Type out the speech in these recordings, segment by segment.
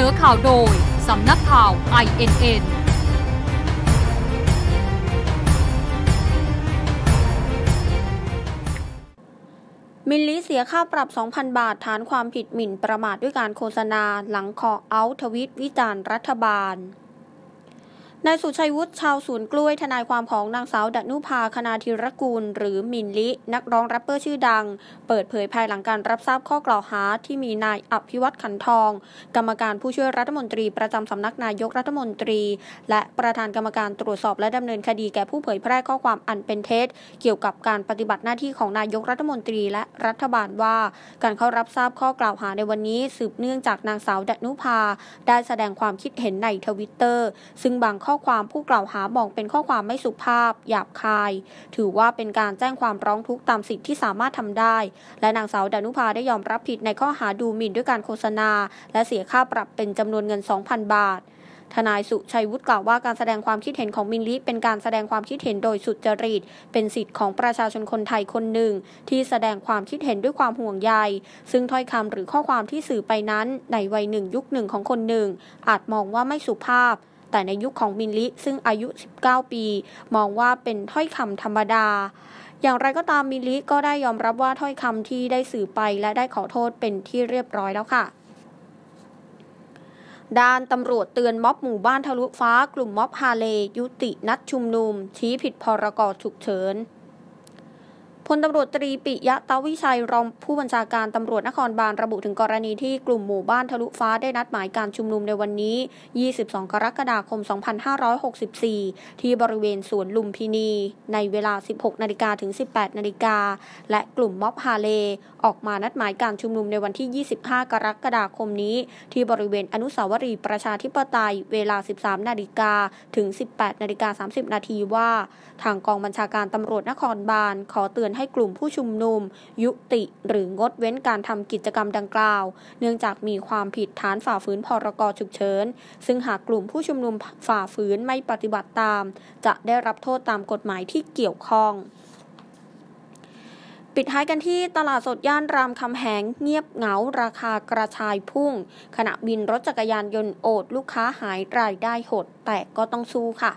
นอข่าวโดย สำนักข่าว INN มิลลีเสียค่าปรับ 2,000 บาทฐานความผิดหมิ่นประมาทด้วยการโฆษณาหลังคอเอาทวิตวิจารณ์รัฐบาลนายสุชัยวุฒิชาวสวนกล้วยทนายความของนางสาวดันุภา คณาธิรกูล หรือมินลิ นักร้องแรปเปอร์ชื่อดัง เปิดเผยภายหลังการรับทราบข้อกล่าวหาที่มีนายอภิวัตขันทอง กรรมการผู้ช่วยรัฐมนตรีประจำสำนักนายกรัฐมนตรี และประธานกรรมการตรวจสอบ และดำเนินคดีแก่ผู้เผยแพร่ข้อความอันเป็นเท็จเกี่ยวกับการปฏิบัติหน้าที่ของนายกรัฐมนตรีและรัฐบาลว่า การเข้ารับทราบข้อกล่าวหาในวันนี้ สืบเนื่องจากนางสาวดันุภาได้แสดงความคิดเห็นในทวิตเตอร์ซึ่งบางข้อข้อความผู้กล่าวหาบอกเป็นข้อความไม่สุภาพหยาบคาย ถือว่าเป็นการแจ้งความร้องทุกข์ตามสิทธิที่สามารถทำได้ และนางสาวดานุภาได้ยอมรับผิดในข้อหาดูหมิ่นด้วยการโฆษณา และเสียค่าปรับเป็นจำนวนเงิน 2,000 บาท ทนายสุชัยวุฒิกล่าวว่าการแสดงความคิดเห็นของมินลิเป็นการแสดงความคิดเห็นโดยสุจริต เป็นสิทธิ์ของประชาชนคนไทยคนหนึ่ง ที่แสดงความคิดเห็นด้วยความห่วงใยซึ่งถ้อยคำหรือข้อความที่สื่อไปนั้นในวัยหนึ่งยุคหนึ่งของคนหนึ่ง อาจมองว่าไม่สุภาพแต่ในยุคของมินลิซึ่งอายุ 19 ปี มองว่าเป็นถ้อยคำธรรมดา อย่างไรก็ตามมินลิ ก็ได้ยอมรับว่าถ้อยคำที่ได้สื่อไปและได้ขอโทษเป็นที่เรียบร้อยแล้วค่ะ ด้านตำรวจเตือนม็อบหมู่บ้านทะลุฟ้า กลุ่มม็อบฮาเล ยุตินัดชุมนุม ชี้ผิดพรกฉุกเฉินพลตำรวจตรีปิยะตาวิชัยรองผู้บัญชาการตำรวจนครบาลระบุถึงกรณีที่กลุ่มหมู่บ้านทะลุฟ้าได้นัดหมายการชุมนุมในวันนี้ 22 กรกฎาคม 2564 ที่บริเวณสวนลุมพินีในเวลา 16นาฬิกาถึง 18นาฬิกา และกลุ่มม็อบฮาเล ออกมานัดหมายการชุมนุมในวันที่ 25 กรกฎาคมนี้ ที่บริเวณอนุสาวรีย์ประชาธิปไตยเวลา 13นาฬิกาถึง 18นาฬิกา 30 นาทีว่า ทางกองบัญชาการตำรวจนครบาลขอเตือนให้กลุ่มผู้ชุมนุมยุติหรืองดเว้นการทำกิจกรรมดังกล่าว เนื่องจากมีความผิดฐานฝ่าฝืนพรกฉุกเฉิน ซึ่งหากกลุ่มผู้ชุมนุมฝ่าฝืนไม่ปฏิบัติตาม จะได้รับโทษตามกฎหมายที่เกี่ยวข้อง ปิดท้ายกันที่ตลาดสดย่านรามคำแหงเงียบเหงาราคากระชายพุ่ง ขณะบินรถจักรยานยนต์โอดลูกค้าหายรายได้หด แต่ก็ต้องสู้ค่ะ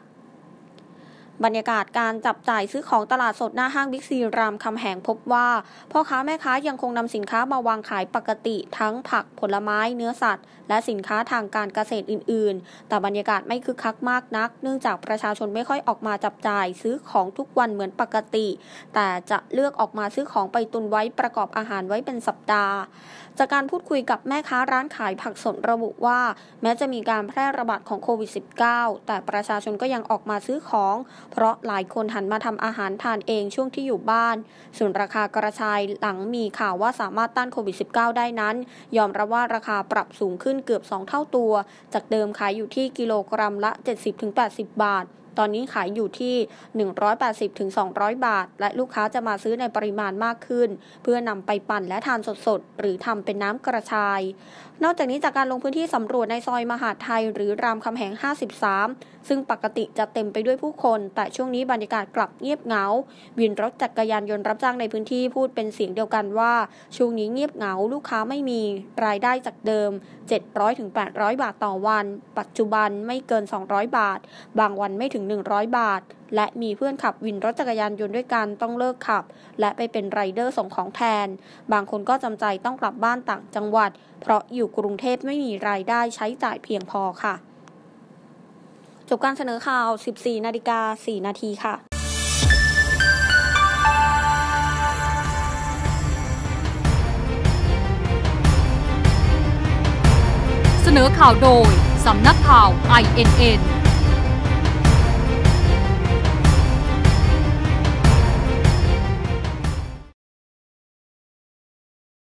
บรรยากาศการจับจ่ายซื้อของตลาดสดหน้าห้างบิ๊กซีรามคำแหงพบว่าพ่อค้าแม่ค้ายังคงนำสินค้ามาวางขายปกติ ทั้งผักผลไม้เนื้อสัตว์ และสินค้าทางการเกษตรอื่นๆ แต่บรรยากาศไม่คึกคักมากนักเนื่องจากประชาชนไม่ค่อยออกมาจับจ่ายซื้อของทุกวันเหมือนปกติ แต่จะเลือกออกมาซื้อของไปตุนไว้ประกอบอาหารไว้เป็นสัปดาห์ จากการพูดคุยกับแม่ค้าร้านขายผักสดระบุว่าแม้จะมีการแพร่ระบาดของโควิด -19 แต่ประชาชนก็ยังออกมาซื้อของเพราะหลายคนหันมาทำอาหารทานเองช่วงที่อยู่บ้านส่วนราคากระชายหลังมีข่าวว่าสามารถต้านโควิด -19 ได้นั้น ยอมรับว่าราคาปรับสูงขึ้นเกือบ 2 เท่าตัว จากเดิมขายอยู่ที่กิโลกรัมละ 70-80 บาทตอนนี้ขายอยู่ที่ 180-200 บาท และลูกค้าจะมาซื้อในปริมาณมากขึ้น เพื่อนำไปปั่นและทานสดๆ หรือทำเป็นน้ำกระชาย นอกจากนี้จากการลงพื้นที่สำรวจในซอยมหาดไทยหรือรามคำแหง 53 ซึ่งปกติจะเต็มไปด้วยผู้คน แต่ช่วงนี้บรรยากาศกลับเงียบเหงา วินรถจักรยานยนต์รับจ้างในพื้นที่พูดเป็นเสียงเดียวกันว่าช่วงนี้เงียบเหงาลูกค้าไม่มี รายได้จากเดิม 700-800 บาทต่อวัน ปัจจุบันไม่เกิน 200 บาท บางวันไม่ถึงง100 บาท และมีเพื่อนขับวินรถจักรยานยนต์ด้วยกันต้องเลิกขับ และไปเป็นไรเดอร์ส่งของแทน บางคนก็จำใจต้องกลับบ้านต่างจังหวัด เพราะอยู่กรุงเทพไม่มีรายได้ใช้จ่ายเพียงพอค่ะ จบการเสนอข่าว 14 นาฬิกา4นาทีค่ะ เสนอข่าวโดย สำนักข่าว INN